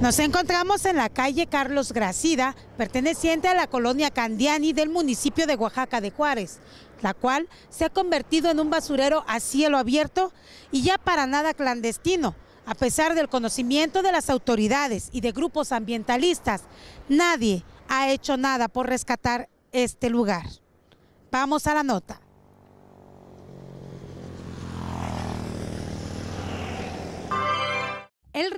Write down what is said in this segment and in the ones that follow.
Nos encontramos en la calle Carlos Gracida, perteneciente a la colonia Candiani del municipio de Oaxaca de Juárez, la cual se ha convertido en un basurero a cielo abierto y ya para nada clandestino. A pesar del conocimiento de las autoridades y de grupos ambientalistas, nadie ha hecho nada por rescatar este lugar. Vamos a la nota.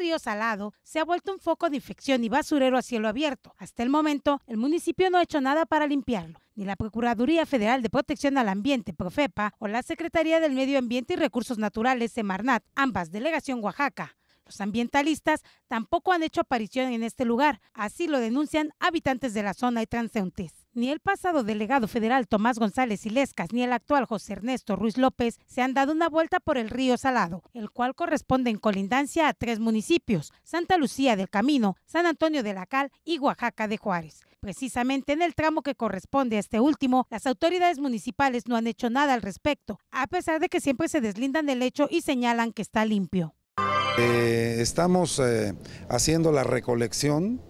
río salado se ha vuelto un foco de infección y basurero a cielo abierto. Hasta el momento, el municipio no ha hecho nada para limpiarlo ni la Procuraduría Federal de Protección al Ambiente, Profepa, o la Secretaría del Medio Ambiente y Recursos Naturales, Semarnat, ambas delegación Oaxaca. Los ambientalistas tampoco han hecho aparición en este lugar, así lo denuncian habitantes de la zona y transeúntes. Ni el pasado delegado federal Tomás González Ilescas ni el actual José Ernesto Ruiz López se han dado una vuelta por el río Salado, el cual corresponde en colindancia a tres municipios, Santa Lucía del Camino, San Antonio de la Cal y Oaxaca de Juárez. Precisamente en el tramo que corresponde a este último, las autoridades municipales no han hecho nada al respecto, a pesar de que siempre se deslindan del hecho y señalan que está limpio. Eh, estamos eh, haciendo la recolección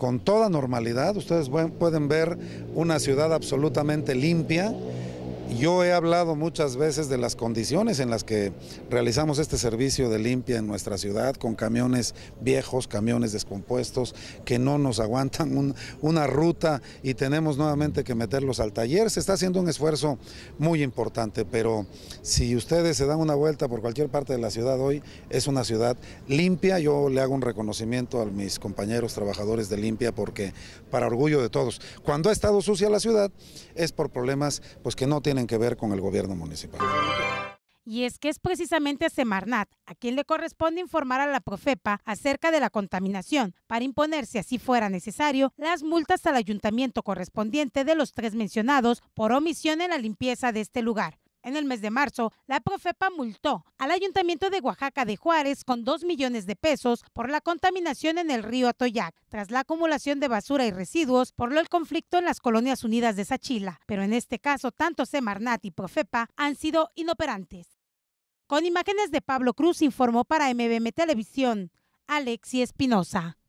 con toda normalidad. Ustedes pueden ver una ciudad absolutamente limpia, yo he hablado muchas veces de las condiciones en las que realizamos este servicio de limpia en nuestra ciudad, con camiones viejos, camiones descompuestos, que no nos aguantan una ruta y tenemos nuevamente que meterlos al taller. Se está haciendo un esfuerzo muy importante, pero si ustedes se dan una vuelta por cualquier parte de la ciudad hoy, es una ciudad limpia. Yo le hago un reconocimiento a mis compañeros trabajadores de limpia porque para orgullo de todos. Cuando ha estado sucia la ciudad es por problemas pues, que no tienen que ver con el gobierno municipal. Y es que es precisamente Semarnat a quien le corresponde informar a la Profepa acerca de la contaminación para imponer, si así fuera necesario, las multas al ayuntamiento correspondiente de los tres mencionados por omisión en la limpieza de este lugar. En el mes de marzo, la Profepa multó al Ayuntamiento de Oaxaca de Juárez con 2 millones de pesos por la contaminación en el río Atoyac, tras la acumulación de basura y residuos por el conflicto en las colonias unidas de Sachila. Pero en este caso, tanto Semarnat y Profepa han sido inoperantes. Con imágenes de Pablo Cruz informó para MBM Televisión, Alexi Espinosa.